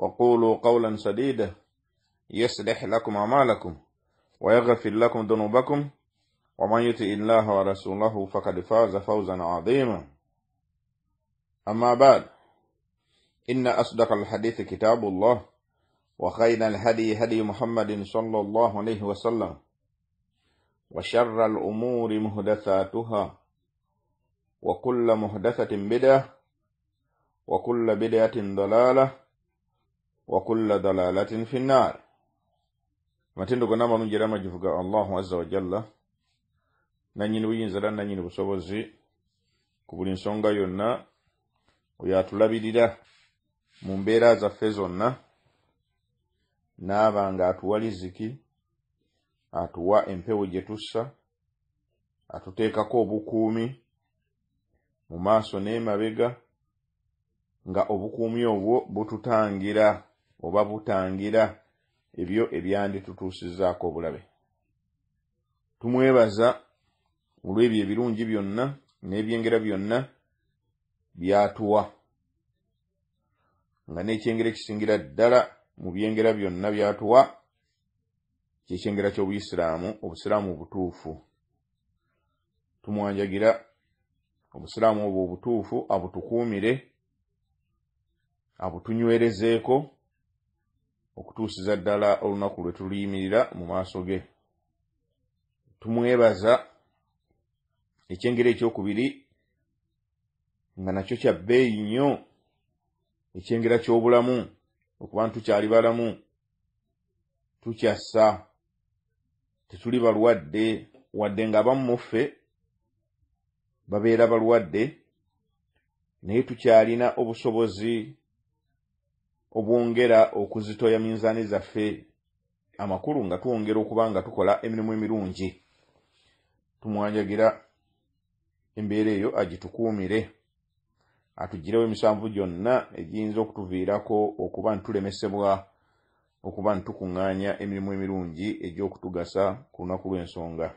وقولوا قولا سديدا يصلح لكم أعمالكم ويغفر لكم ذنوبكم ومن يطع الله ورسوله فقد فاز فوزا عظيما أما بعد إن أصدق الحديث كتاب الله وخير الهدي هدي محمد صلى الله عليه وسلم وشر الأمور مهدثاتها وكل مهدثة بدعة وكل بدعة ضلالة wakulla dalalatin finnar matendo go namalungi era amajivuga allahu azza wajalla nanyini buyinza era nanyini busobozi ku buli nsonga yonna oyo atulabirira mu mbeera zaffe zonna naaba nga atuwa liziki atuwa empewo gye tussa atuteekako obukuumi mu maaso n'emabega nga obukuumi obwo bututangira oba butangira ebyo ebyanditutuusizaako obulabe tumwebaza olw'ebyo ebirungi byonna n'ebyengera byonna byatuwa nga n'ekyengera ekisingira ddala mu byengera byonna byatuwa kyekyengera ky'obuyisiraamu obusiraamu obutuufu tumwanjagira obusiraamu obwo obutuufu abutukuumire abutunywerezeeko okutuusiza ddala olunaku lwe tuliyimirira mu maaso ge tumwebaza ekyengeri ekyokubiri nga nakyo kya bbeeyi nnyo ekyengera ky'obulamu okuba ni tukyali balamu tukyassa tetuli balwadde wadde ng'abamumuffe babeera balwadde naye tukyalina obusobozi obwongera okuzitoya minzaani zaffe amakulu nga tuwongera okubanga tukola emirimu emirungi tumwanjagira embeera eyo agitukuumire atugirewo emisanvu gyonna egiyinza okutuviirako okuba ntitulemesebwa okuba ntitukuŋŋaanya emirimu emirungi egy'okutugasa ku lunaku lw'ensonga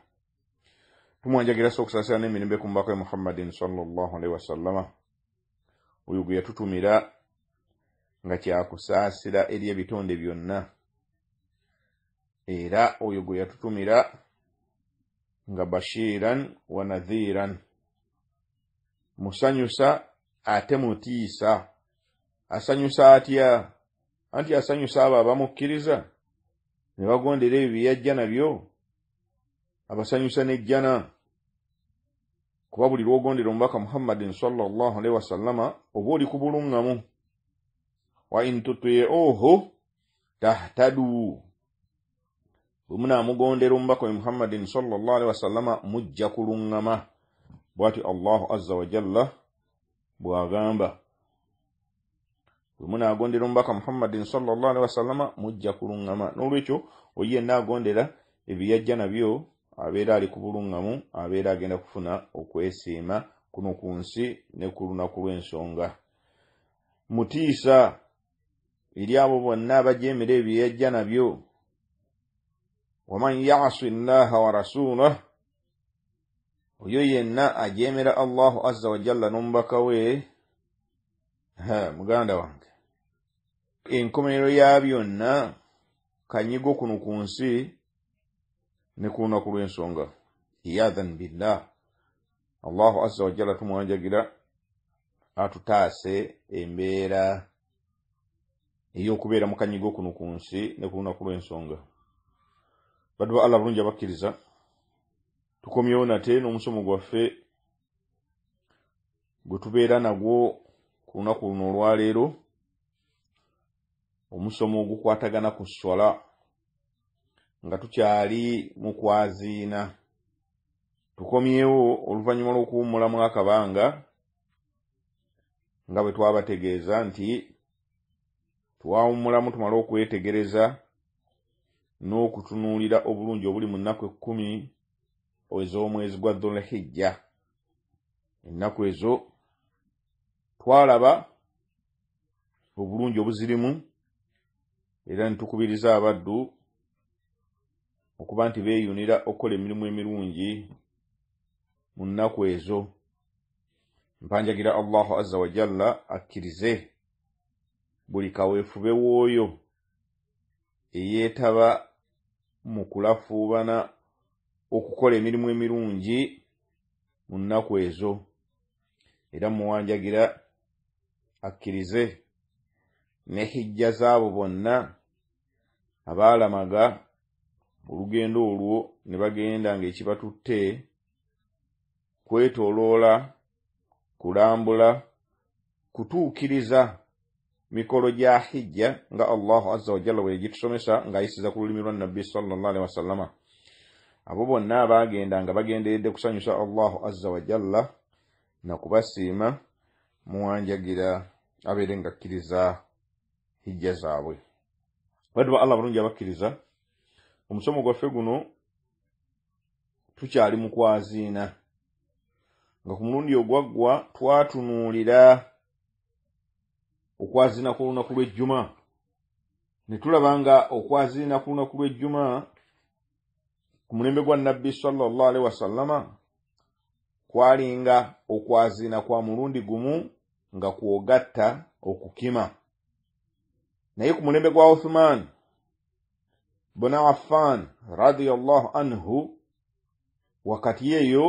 tumwanjagira sa okusaasira n'emirembe ku mubaka ya muhammadin sallallahu alaihi wasallama oyo gwe yatutumira nga kyakusaasira eri ebitonde byonna era oyo gwe yatutumira nga bashiiran wa nadhiiran musanyusa ate mutiisa asanyusa atya anti asanyusa abo abamukkiriza ne bagondera ebyo byeyajja nabyo abasanyusa nejjana kuba buli lwogondera omubaka muhammadin sallallahu alaihi wasallama oba oli ku buluŋŋamu wa in tutiuhu tahtadu bwe munaamugondera omubaka we muhammadin salllah alihi wasallama mujja kuluŋŋama bwati allahu azza wajalla bw'agamba bwe munaagondera omubaka muhammadin salllah alihi wasallama mujja kuluŋŋama n'olwekyo oyenna agondera ebyeyajja nabyo abeera ali ku buluŋŋamu abeera agenda kufuna okwesiima kuno ku nsi ne ku lunaku lw'ensonga mutiisa eri abo bonna abajeemera ebyeyajja nabyo waman yasu llaha wa rasulah oyo yenna ajeemera allahu azza wajalla n'omubaka we muganda wange enkomerero ya byonna kanyigo kuno ku nsi ne ku lunaku lw'ensonga iyadhan billah allahu azza wajalla tumwanjagira atutaase embeera eyokubeera mukanyigo kuno ku nsi nekulunaku lwensonga badde ba allah bulungi abakkiriza tukomyewo nate n'omusomo gwaffe gwe tubeera nagwo ku lunaku luno olwaleero omusomo ogukwatagana ku swala nga tukyali mu kwaziina tukomyewo oluvannyuma lw'okuwummula mwakabanga nga bwe twabategeeza nti twawummulamu tumale okwetegereza n'okutunuulira obulungi obuli mu nnaku ekkumi ez'omwezi gwa dholehijja ennaku ezo twalaba obulungi obuzirimu era netukubiriza abaddu okuba nti beeyunira okukola emirimu emirungi mu nnaku ezo mpanjagira allahu azza wajalla akkirize buli kaweefube w'oyo eyeetaba mu kulafuubana okukola emirimu emirungi mu nnaku ezo era muwanjagira akkirize ne hijja zaabo bonna abaalamaga olugendo olwo ne bagenda ng'ekibatutte kwetoloola kulambula kutuukiriza mikolo gya hijja nga allahu azza wajalla bwe gitusomesa ngaayisiza ku lulimi lwa nabbi sawasalama abo bonna abagenda nga bagenderedde kusanyusa allahu azza wajalla nakubasiima muwanjagira abeere nga akkiriza hijja zaabwe badduba allah balungi abakkiriza omusomo gwaffe guno tukyali mu kwaziina nga ku mulundi ogwaggwa twatunuulira okwaziina kw'olunaku lw'ejjuma ne tulaba nga okwaziina ku lunaku lw'ejjuma ku mulembe gwa nnabbi salallahu alaihi wasallama kwali nga okwaziina kwa mulundi gumu nga kwogatta okukima naye ku mulembe gwa uthman buna affan radiallahu anhu wakati eyo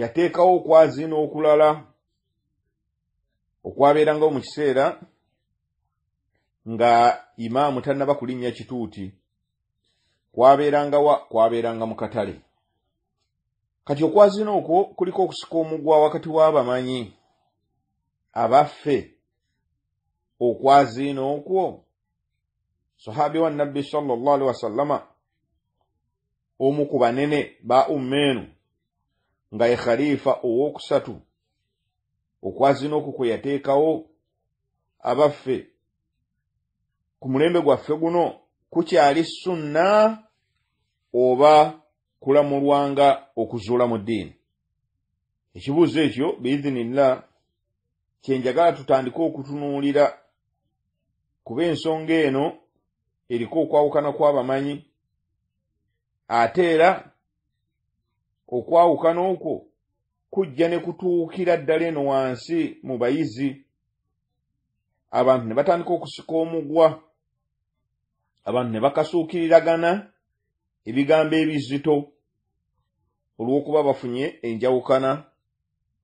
yateekawo okwaziina okulala okwabeerangawo mu kiseera nga imaamu tannaba kulinnya kituuti kwabeeranga wa kwabeeranga mu katale kati okwazina okwo kuliko okusika omugwa wakati w'abamanyi abaffe okwazina okwo sahabi wa nabbi salllahalihi wasallama omu ku banene ba ummeenu nga ye khaliifa owookusatu okwazina okwo kwe yateekawo abaffe ku mulembe gwaffe guno kukyali sunna oba kulamulwanga okuzuula mu ddiini ekibuuzo ekyo biizinillah kyenjagala tutandike okutunuulira kuba ensonga eno eriko okwawukana kw'abamanyi ate era okwawukana okwo kujja ne kutuukira ddala eno wansi mu bayizi abantu ne batandika okusika omugwa abantu ne bakasuukiriragana ebigambo ebizito olw'okuba bafunye enjawukana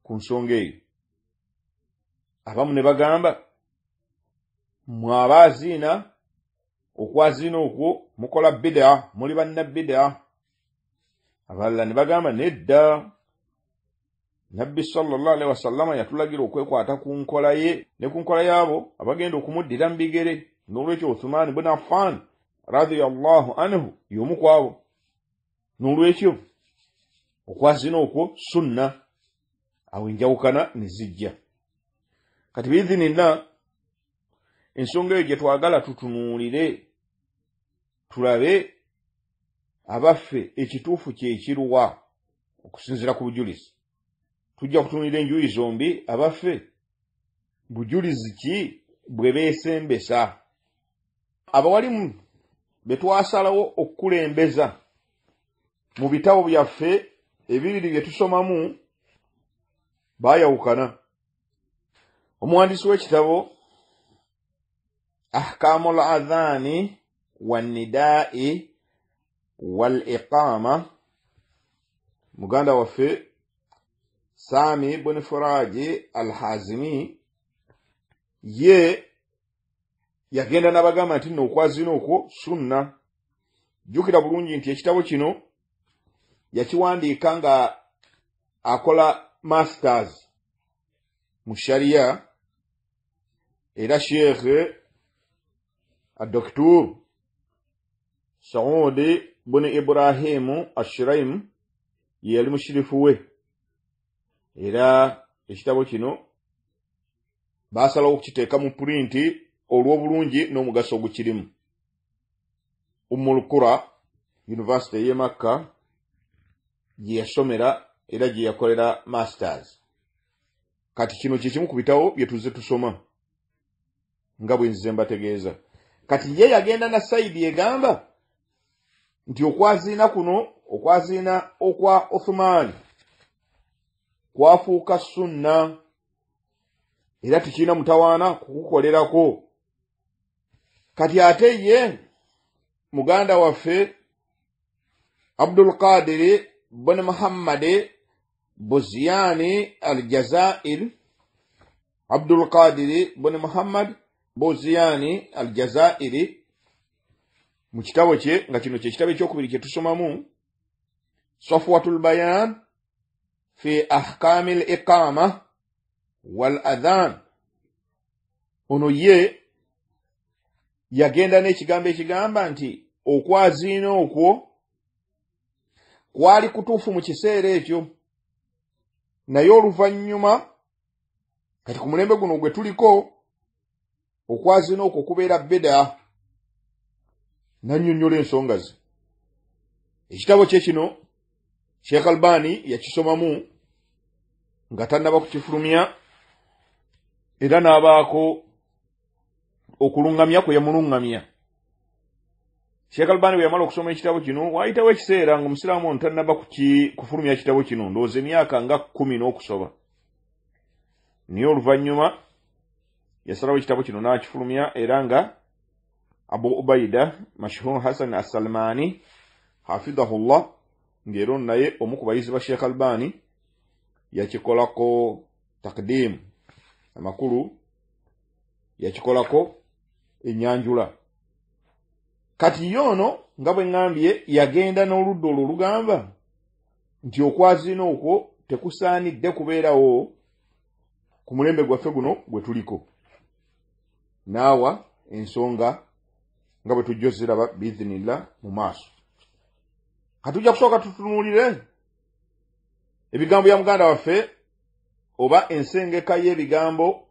ku nsonga eyo abamu ne bagamba mwe abaaziina okwaziina okwo mukola bidaa muli banna bidaa abalala ne bagamba nedda nabbi sallallahu alaihi wasallama yatulagira okwekwata ku nkola ye ne ku nkola yaabo abagenda okumuddira mu bigere n'olwekyo othumaani bun affan radiallahu anhu y'omu kwabo n'olwekyo okwazina okwo sunna awo enjawukana ne zijja kati biizinina ensonga eyo gye twagala tutunuulire tulabe abaffe ekituufu kyekirwa okusinziira ku bujulizi tujja kutunira enjuyi zombi abaffe bujulizi ki bwe beesembesa abawalimu be twasalawo okukulembeza mu bitabo byaffe ebibiri bye tusomamu baayawukana omuwandiisi w'ekitabo ahkamu l adhaani wannidaa'i wal iqaama muganda waffe sami buni furaji al hazimi ye yagenda n'abagamba nti nno okwazina okwo sunna jjukira bulungi nti ekitabo kino yakiwandiika nga akola masters mu shariya era sheikh adoctor saudi buni ibrahimu ashuraimu yeyali mushirifu we era ekitabo kino baasalawo okukiteeka mu pulinti olw'obulungi n'omugaso ogukirimu umulkura univesity ye makka gye yasomera era gye yakolera masters kati kino kye kimu ku bitabo bye tuzze tusoma nga bwe nzize mbategeeza kati ye yagenda na sayidi egamba nti okwaziina kuno okwaziina okwa othumaani kwafuuka sunna era tekirina mutawaana kukukolerako kati ate ye muganda waffe abdul kadiri buni muhammadi buziyani al jazair abdul kadiri buni muhammad buziyani al jazairi mu kitabo kye nga kino kye kitabo ekyokubiri kyetusomamu safwatu lbayan في أحكام الإقامة والأذان أنو يي yagenda n'ekigambo ekigamba nti okwaziina okwo kwali kutuufu mu kiseera ekyo naye oluvannyuma kati ku mulembe guno gwe tuliko okwaziina okwo kubeera beda nannyonnyola ensonga ze ekitabo kye kino sheikh albaani yakisomamu nga tannaba kukifulumya era n'abaako okuluŋŋamya kwe yamuluŋŋamya sheekalubaani bwe yamala okusoma ekitabo kino waayitawo ekiseera ngaomusiraamu ono tannaba kufulumya kitabo kino ndowooza emyaka nga kkumi n'okusoba naye oluvannyuma yasalawo ekitabo kino n'akifulumya era nga abu ubaida mashhur hasan assalmaani hafidahullah ng'era onaye omu ku bayizi ba sheekalubaani yakikolako takdimu amakulu yakikolako enyanjula kati ye ono nga bwe ŋŋambye yagenda n'oludda olwo lugamba nti okwaziina okwo tekusaanidde kubeerawo ku mulembe gwaffe guno gwe tuliko naawa ensonga nga bwe tujja oziraba bizinillah mu maaso katujja kusooka tutunuulire ebigambo bya muganda waffe oba ensengeka y'ebigambo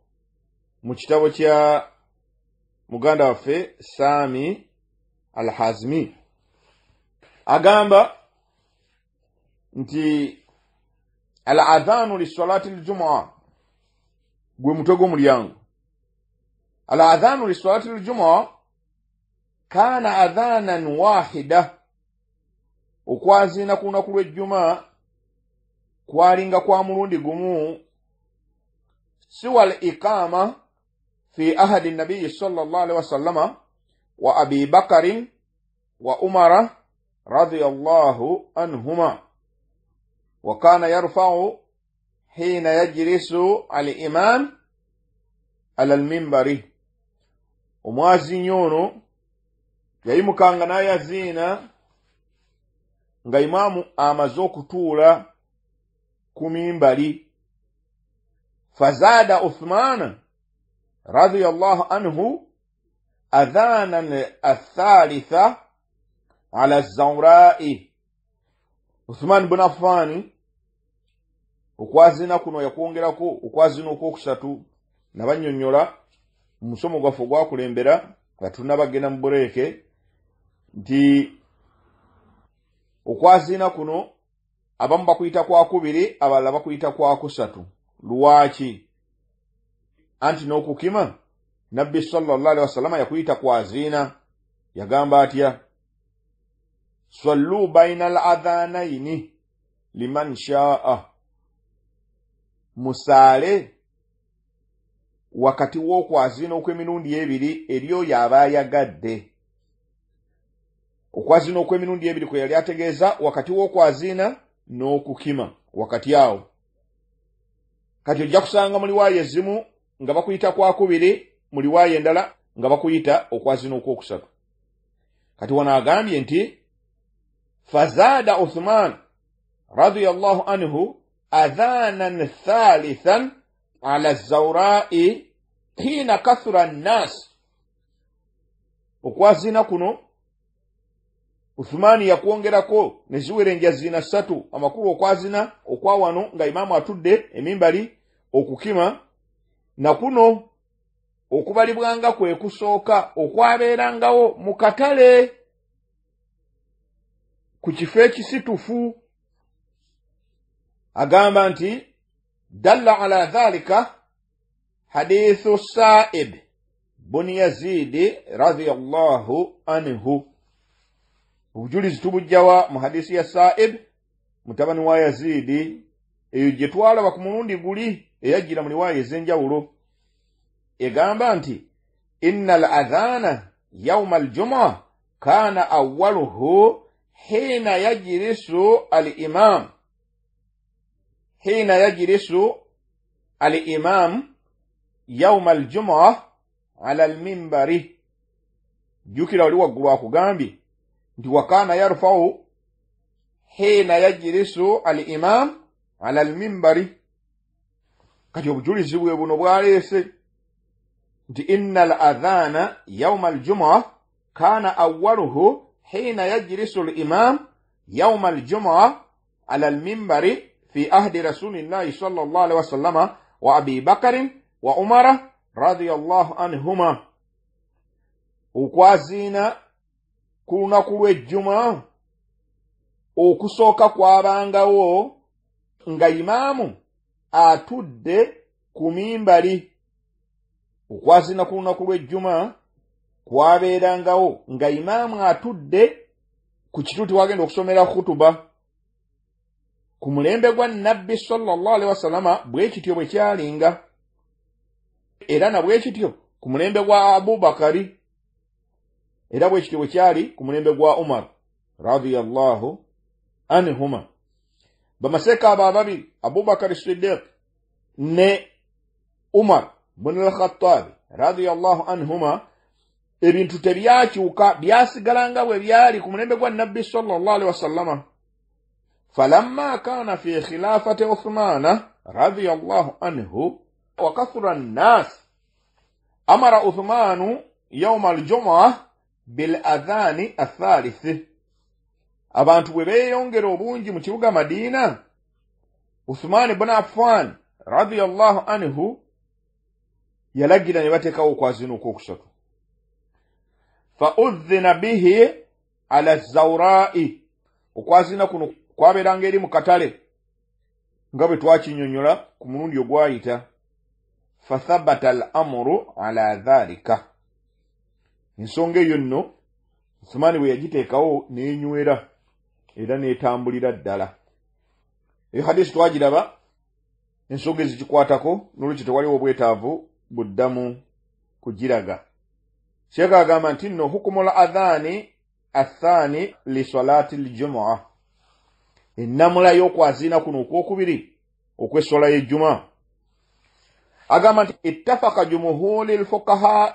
mu kitabo kya muganda waffe saami alhazmi agamba nti al adhanu lissalati ljumua gwe muto gwomulyango al adhanu lissalati ljumua kaana adhanan wahida okwaziina ku lunaku lw'ejjuma kwalinga kwa mulundi gumu siwa al iqama fi ahadi nabiyi sallallahu alaihi wasallama wa abi bakarin wa umara radiyallahu anhuma wa kana yarfau hina yajlisu al imam ala lmimbari omwazinyi ono yayimukanga n'ayaziina nga imaamu amaze okutuula mbali fazada uthman radhiallahu anhu adhana athalitha ala zaurai uthman bun affani okwazina kuno yakwongerako okwazina okwokusatu nabanyonyola mu musomo gwaffe ogwakulembera nga tulinabagenda mu bureeke nti okwaziina kuno abamu bakuyita kwakubiri abalala bakuyita kwakusatu lwaki anti n'okukima nabbi salli wasalama yakuyita kwaziina yagamba atya sallu baina al adhanaini liman shaa musaale wakati w'okwaziina okw'emirundi ebiri eri oyo abaayagadde okwaziina okw'emirundi ebiri kwe yali ategeeza wakati w'okwaziina n'okukima wakati awo kati ojja kusanga muliwaayo ezimu nga bakuyita kwakubiri muliwaayo endala nga bakuyita okwazina okwokusatu kati wanoagambye nti fazaada uthumaan radiallahu anhu adhaanan thalithan ala zaurai hiina kathura annaasi okwazina kuno uthumaani yakwongerako ne ziwera enja ziina ssatu amakulu okwazina okwa wano nga imaamu atudde emimbali okukima nakuno okubalibwanga kwe kusooka okwabeerangawo mu katale ku kifo ekisitufu agamba nti dalla ala dhalika hadithu saaid buni yazidi radiallahu anhu obujulizi tubujjawa mu hadisi ya saib mutabani wa yazidi eyo gye twalaba ku mulundi guli eyajjira mu riwaaya ez'enjawulo egamba nti inna al adhana yauma juma kana awaluhu hina yajirisu al imam hina yajirisu al imam yauma aljumua ala almimbari jukira oli waggulu akugambye دي وكان يرفع حين يجلس الإمام على المنبر كجوب جولي زيو يبو دي إن الأذان يوم الجمعة كان أوله حين يجلس الإمام يوم الجمعة على المنبر في أهد رسول الله صلى الله عليه وسلم وأبي بكر وعمر رضي الله عنهما وكوازينا ku lunaku lw'ejjuma okusooka kwabangawo nga imaamu atudde ku mimbali okwasina ku lunaku lw'ejjuma kwabeerangawo nga imaamu atudde ku kituti wagenda okusomera khutuba ku mulembe gwa nnabbi salli wasalama bwe kityo bwe kyalinga era na bwe kityo ku mulembe gwa abubakari era bwe kityo bwe kyali ku mulembe gwa umar radiallahu anhuma bamaseeka abo ababiri abubakar siddiq ne umar bunu lkhatabi radiallahu anhuma ebintu tebyakyuka byasigala nga bwe byali ku mulembe gwa nabbi salllah alihi wasallama falamma kana fi khilafati uthmana radiallahu anhu wakathura nnas amara uthmanu yauma aljumua bil adhani athalith abantu bwe beeyongera obungi mu kibuga madiina uthumani buni affan radiallahu anhu yalagira ne bateekawo okwazina okusatu fa udhina bihi ala zaurai okwazina kuno kwabeeranga eri mu katale nga bwe twakinyonnyola ku mulundi ogwayita fathabata al amuru ala dhalika ensonga eyo nno osumaani bwe yagiteekawo n'enywera era n'etambulira ddala eyo hadisi twagiraba ensonga ezikikwatako n'olwekyo tewaliwo obwetaavu buddamu kugiraga sheeka agamba nti nno hukumula adhaani athaani lisalaati ljumua ennamula y'okwaziina kuno okwokubiri okwessola y'ejjuma agamba nti ettafaka jumuhuli lfukahaa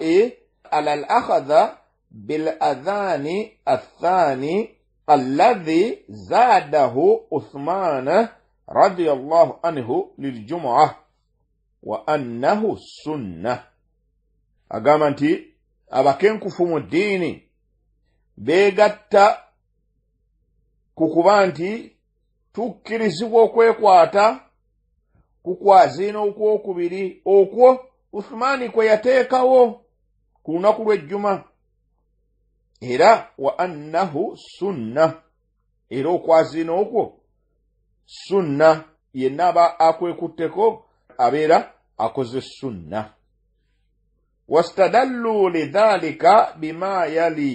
على الأخذ بالأذان الثاني الذي زاده عثمان رضي anhu liljumua wa annahu sunna agamba nti abakenkufu mu ddiini beegatta kukuba nti tukkirizibwa okwekwata kukwaziina kwaziina okwokubiri okwo uthumaani kwe yateekawo ku lunaku lw'ejjuma era wa annahu sunna era okwaziina okwo sunna yenna aba akwekutteko abeera akoze sunna wastadallu lidhalika bima yali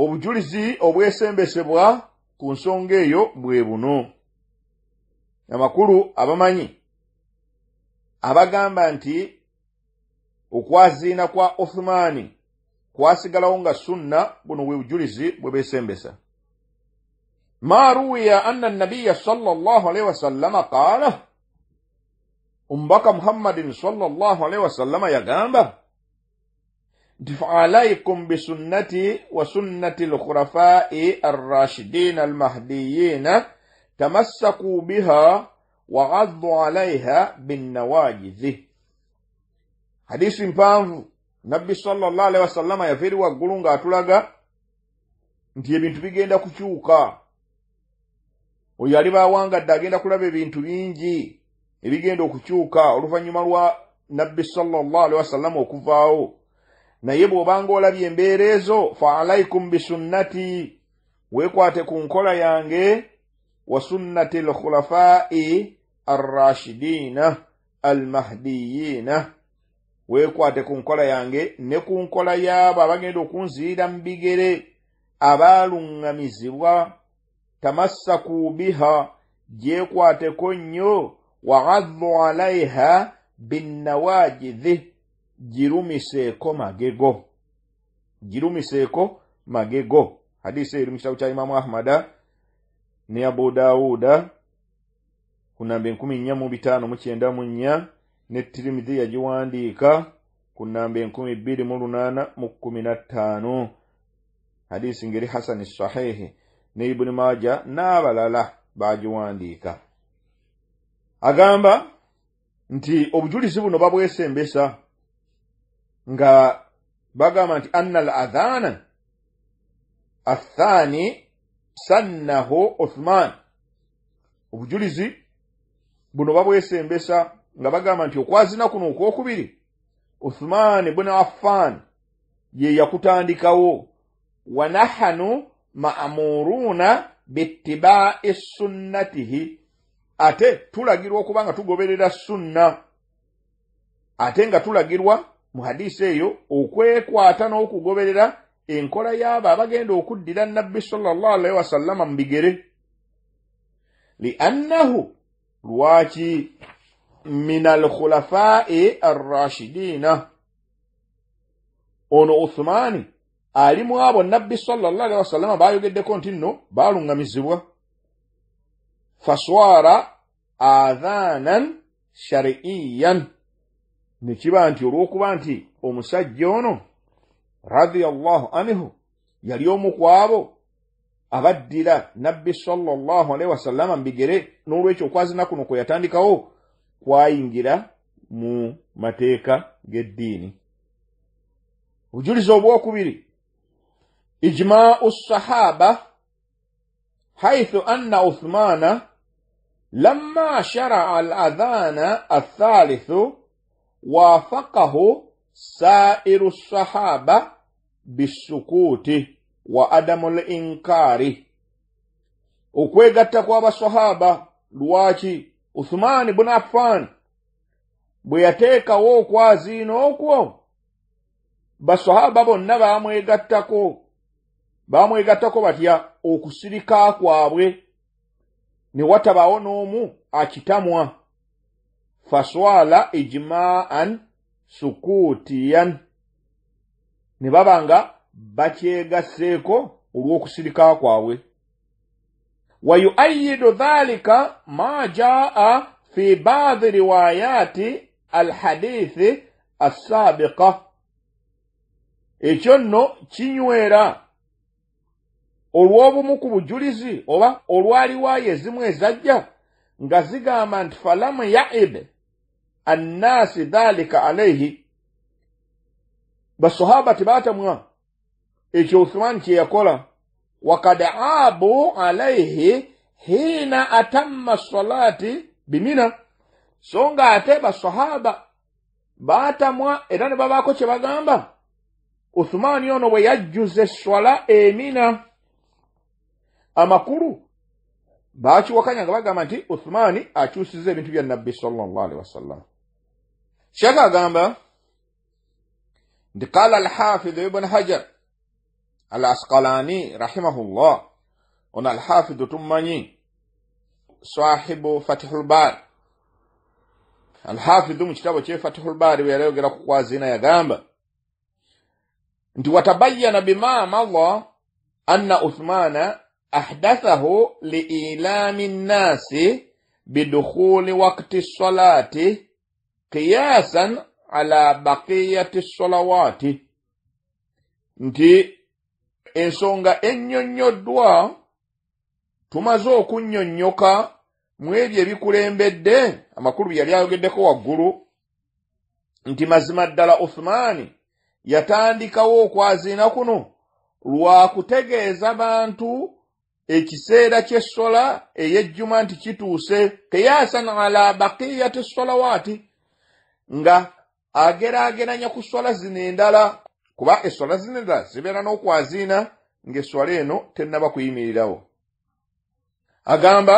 obujulizi obwesembesebwa ku nsonga eyo bwe buno amakulu abamanyi abagamba nti okwazina kwa othumani kwasigalawo nga sunna buno bwe bujulizi bwe besembesa ma ruwiya anna nabiya sallallahu alaihi wasallama qala umbaka muhammadin sallallahu alaihi wasallama yagamba nti faalaikum bisunnati wa sunnati lkhurafai arrashidina almahdiyina tamassakuu biha waghaddu alaiha binnawajidhi hadisi mpanvu nabbi salaalii wasallama yava eri waggulu ng'atulaga nti ebintu bigenda kukyuka oyo ali baawangadde agenda kulaba ebintu bingi ebigenda okukyuka oluvannyuma lwa nabbi salaalii wasallama okuvaawo naye bw'obanga olabye embeera ezo fa alaikum bisunnati weekwate ku nkola yange wa sunnati lkhulafaai arrashidiina almahdiyiina al weekwate ku nkola yange ne ku nkola y'abo abagenda okunziyira mu bigere abaaluŋŋamizibwa tamassaku biha gyekwateko nnyo waghaddu alaiha binnawajithi girumiseeko magego girumiseeko magego hadisi eri mu kitabu kya imamu ahmada ne abu dawuda ku namba enkumi ne tirimidi yagiwandiika ku nnamba enkumi bbiri mu lunaana mu kkumi na ttaano hadisi ngeri hasani sahihi ne ibuni maaja n'abalala baagiwandiika agamba nti obujulizi buno babwesembesa nga bagamba nti anna al adhana athani sannahu othman obujulizi buno babwesembesa nga bagamba nti okwazina kuno okwokubiri uthumaani buni affaani ye yakutandikawo wa nahanu maamuruuna bittibaai sunnatihi ate tulagirwa okuba nga tugoberera sunna ate nga tulagirwa mu hadisi eyo okwekwata n'okugoberera enkola yaabo abagenda okuddira nabbi salllahalihi wasallama mu bigere liannahu lwaki من الخلفاء الراشدين ono uthumani alimu abo nabbi salallah alihi wasallama bayogeddeko nti nno baluŋŋamizibwa faswara adhanan shariyan ne kiba nti olw'okuba nti omusajja ono radiallahu anhu yali omu ku abo abaddira nabbi salallahu alaihi wasallama mu bigere n'olwekyo okwazinaku no kwe yatandikawo kwayingira mu mateeka g'eddiini bujuliza obwokubiri ijimaau sahaba haithu anna uthmana lamma shara'a aladhana athalithu wafaqahu sa'iru ssahaba bisukuti wa adamu linkari okwegatta kw'abasahaba lwaki usumani bunu afaani bwe yateekawo okwaziina okwo basahaba bonna baamwegattako baamwegattako batya okusirika kwabwe ne watabaawo n'omu akitamwa faswala ijimaan sukuutiyan ne baba nga bakyegasseeko olw'okusirika kwabwe ويؤيد ذلك ما جاء في بعض روايات الحديث السابقة ekyonno kinywera olw'obumu ku bujulizi oba olwaliwaayo ezimu ezajja nga zigamba nti falamu yaib annaasi dhalika alaihi basahaba tebatamwa ekyo uthumani kye yakola وقد عابوا عليه حين أتم الصلاة بمنى songa ate basahaba baatamwa era ne babaako kye bagamba uthumaani ono bwe yajjuza eswala emina amakulu baakiwakanya nga bagamba nti uthumaani akyusiza ebintu bya nabbi salllahalihi wasallam sheekh agamba nti qala alhafidhu ibuni hajar al asqalani rahimahullah on alhafidhu tummanyi sahibu bar alhafidhu mu kitabo kye fathulbari weyayogeraku kwazina yagamba nti watabayana bima allah anna uthmana ahdathahu liilami nnasi bidukhuli wakti salati qiyasan ala baqiyati salawati nti ensonga ennyonnyoddwa tumaze okunnyonnyoka mu ebyo ebikulembedde amakulu yali ayogeddeko waggulu nti mazima ddala othumaani yatandikawo okwaziina kuno lwa kutegeeza bantu ekiseera ky'essola ey'ejjuma nti kituuse kiyasan ala bakiyati solawaati nga ageraageranya ku swala zino endala kuba eswala zino endala zibeera n'okwaziina ng'eswala eno tennaba kuyimirirawo agamba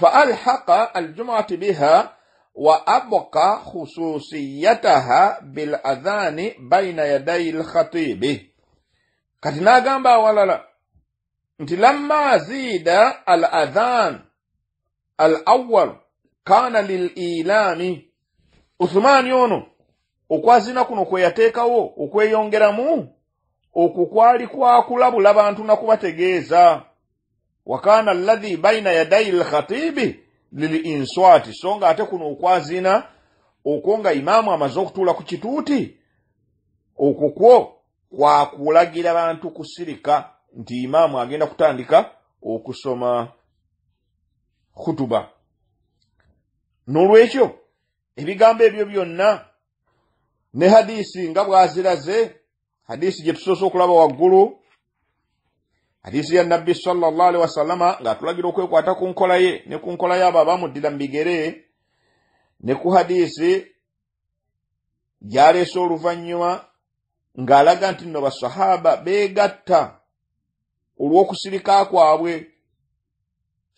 fa alhaqa aljumuati biha wa abqa khususiyataha bil adhani baina yadayi lkhatibi kati n'agamba awalala nti lamma zida al adhan al awal kana lil ilami uthumani ono okwazina kuno kwe yateekawo okweyongeramu okwo kwali kwakulabula bantu nakubategeeza wakaana allahi baina yadayi lkhatibi lili inswati so nga ate kuno okwazina okwo nga imaamu amaze okutuula ku kituuti okwo kwo kwakulagira bantu kusirika nti imaamu agenda kutandika okusoma khutuba n'olwekyo ebigambo ebyo byonna ne hadisi nga bwaziraze hadisi gyetusoose okulaba waggulu hadisi ya nabbi salllahalihi wasallama ngaatulagira okwekwata ku nkola ye ne ku nkola ye abo abamuddira mu bigere ne ku hadisi gyaleese oluvannyuma ng'alaga nti nno basahaba beegatta olw'okusirika kwabwe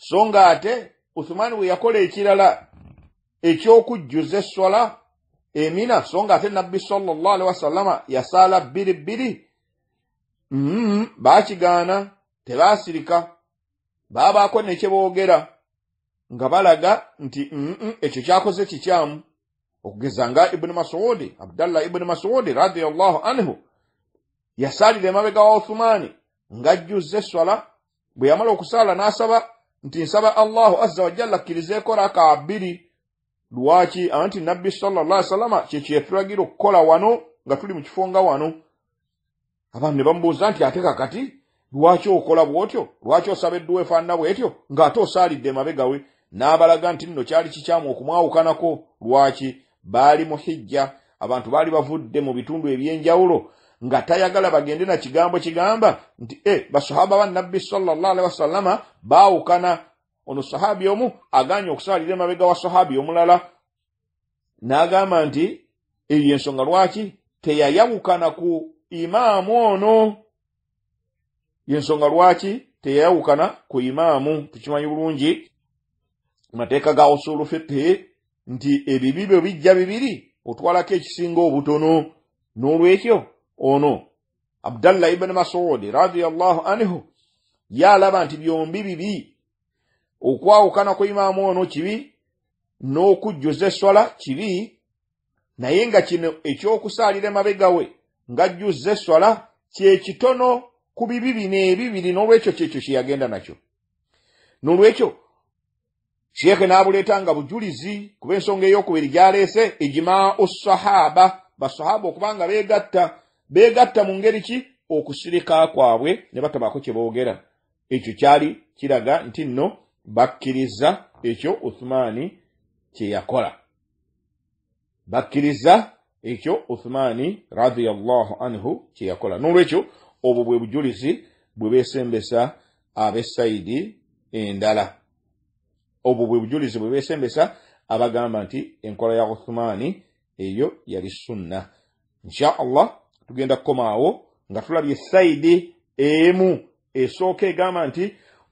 so nga ate uthumaani we yakola ekirala eky'okujjuza esswala emina so nga ate nabbi salllah alihi wasallama yasaala bbiri bbiri mm, baakigaana tebaasirika baabaako nekyeboogera nga balaga nti mm, ekyo kyakoze kikyamu okugeza nga ibuni masuudi abdallah ibuni masuudi radiallahu anhu yasaalira emabega wa othumaani ng'ajjuzza eswala bwe yamala okusaala n'asaba nti nsaba allahu azza wajjalla kkirizeeko raka abbiri lwaki anti nabbi salalai salama kyekyo yatulagira okukola wano nga tuli mu kifo nga wano abantu ne bamubuuza nti ate kakati lwaki okola bw'otyo lwaki osaba edduwa efaanana bw'etyo ng'ate osaalidde emabegawe n'abalaga nti nno kyali kikyamu okumwawukanako lwaki baali mu hijja abantu baali bavudde mu bitundu eby'enjawulo nga tayagala bagende na kigambo kigamba nti e basahaba ba nabbi salalaali wasalama baawukana ono sahabi omu agaanye okusaalira emabega wa sahabi omulala n'agamba nti eyo ensonga lwaki teyayawukana ku imaamu ono yensonga lwaki teyayawukana ku imaamu tukimanyi bulungi mateeka ga osulufepe nti ebibi byo bijja bibiri otwalako ekisinga obutono n'olwekyo ono abdallah ibuni masuudi radiallahu anhu yaalaba nti byombi bibi okwawukana kw'imaamu ono kibi n'okujjuza eswala kibi naye nga kino ekyokusaalira emabega we ng'ajjuza eswala kyekitono ku bibi bino ebibiri n'olwekyo kyekyo kye yagenda nakyo n'olwekyo sheekhe n'abuleeta nga bujulizi kuba ensonga ey'okubiri gyaleese egimaa osahaba basahaba okubanga beegatta beegatta mu ngeri ki okusirika kwabwe ne batabaako kye boogera ekyo kyali kiraga nti nno bakkiriza ekyo uthumaani kye yakola bakkiriza ekyo uthumaani radiallahu anhu kye yakola n'olwekyo obwo bwe bujulizi bwe beesembesa abesayidi endala obwo bwe bujulizi bwe beesembesa abagamba nti enkola ya uthumaani eyo yali sunna insha allah tugenda kukomaawo nga tulabye sayidi emu esooka egamba nti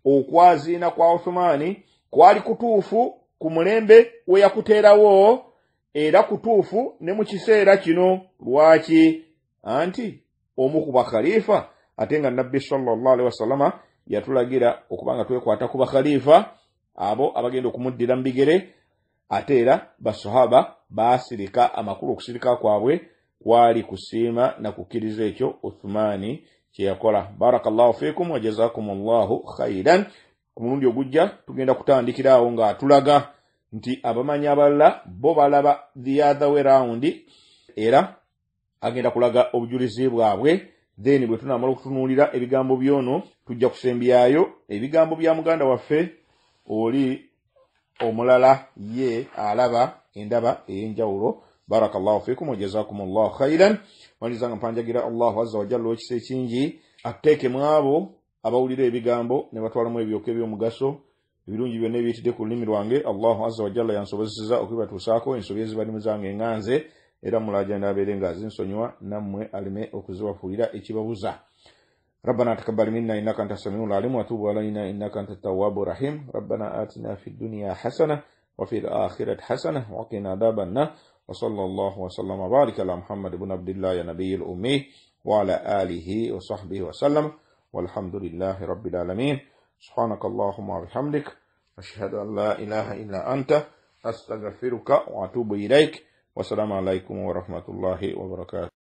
okwaziina kwa othumaani kwali kutuufu ku mulembe we yakuteerawo era kutuufu ne mu kiseera kino lwaki anti omu ku bakhalifa ate nga nabbi sawasalama yatulagira okubanga twekwata ku bakhalifa abo abagenda okumuddira mu bigere ate era basahaba baasirika amakulu okusirika kwabwe kwali kusiima na kukkiriza ekyo othumaani kyeyakola barakallahu fikum wajazakum llahu khairan omulundi ogujja tugenda kutandikira awo ng'atulaga nti abamanyi abalala bo balaba the other way round era agenda kulaga obujulizi bwabwe then bwe tunamala okutunuulira ebigambo byono tujja kusembyayo ebigambo bya muganda waffe oli omulala ye alaba endaba ey'enjawulo baraka llahu fikum wajazakum llahu khairan malizanga mpanjagira allahu azza wajalla owekisa ekingi ateeke mu abo abawulira ebigambo ne batwalamu ebyoka ebyomugaso ebirungi byonna ebiyitidde ku lulimi lwange allahu azza wajalla yansobozeseza okubibatuusaako ensobi ezibalimu zange enganze era mulaja nabeere nga azinsonyiwa nammwe aleme okuzibafuulira ekibabuza ربنا تقبل منا إنك أنت السميع العليم وتوب علينا إنك أنت التواب الرحيم ربنا آتنا في الدنيا حسنة وفي الآخرة حسنة وقنا عذاب النار وصلى الله وسلم وبارك على محمد بن عبد الله نبي الأمي وعلى آله وصحبه وسلم والحمد لله رب العالمين سبحانك اللهم وبحمدك أشهد أن لا إله إلا أنت أستغفرك وأتوب إليك والسلام عليكم ورحمة الله وبركاته